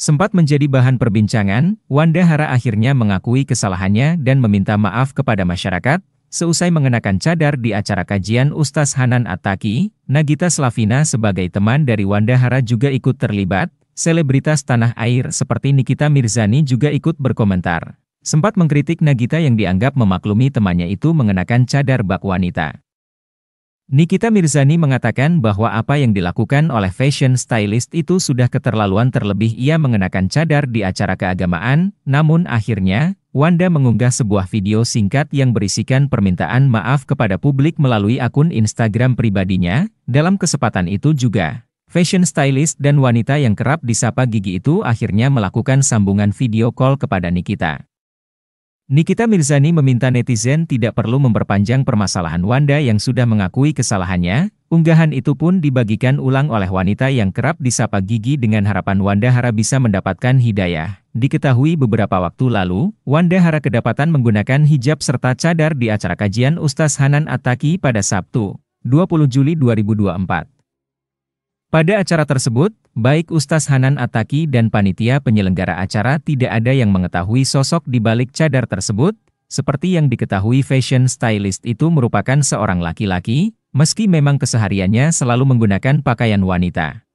Sempat menjadi bahan perbincangan, Wanda Hara akhirnya mengakui kesalahannya dan meminta maaf kepada masyarakat, seusai mengenakan cadar di acara kajian Ustaz Hanan Ataki, Nagita Slavina sebagai teman dari Wanda Hara juga ikut terlibat, selebritas tanah air seperti Nikita Mirzani juga ikut berkomentar. Sempat mengkritik Nagita yang dianggap memaklumi temannya itu mengenakan cadar bak wanita. Nikita Mirzani mengatakan bahwa apa yang dilakukan oleh fashion stylist itu sudah keterlaluan terlebih ia mengenakan cadar di acara keagamaan, namun akhirnya, Wanda mengunggah sebuah video singkat yang berisikan permintaan maaf kepada publik melalui akun Instagram pribadinya, dalam kesempatan itu juga. Fashion stylist dan wanita yang kerap disapa Gigi itu akhirnya melakukan sambungan video call kepada Nikita. Nikita Mirzani meminta netizen tidak perlu memperpanjang permasalahan Wanda yang sudah mengakui kesalahannya, unggahan itu pun dibagikan ulang oleh wanita yang kerap disapa Gigi dengan harapan Wanda Hara bisa mendapatkan hidayah. Diketahui beberapa waktu lalu, Wanda Hara kedapatan menggunakan hijab serta cadar di acara kajian Ustaz Hanan Ataki pada Sabtu, 20 Juli 2024. Pada acara tersebut, baik Ustaz Hanan Ataki dan panitia penyelenggara acara tidak ada yang mengetahui sosok di balik cadar tersebut, seperti yang diketahui fashion stylist itu merupakan seorang laki-laki, meski memang kesehariannya selalu menggunakan pakaian wanita.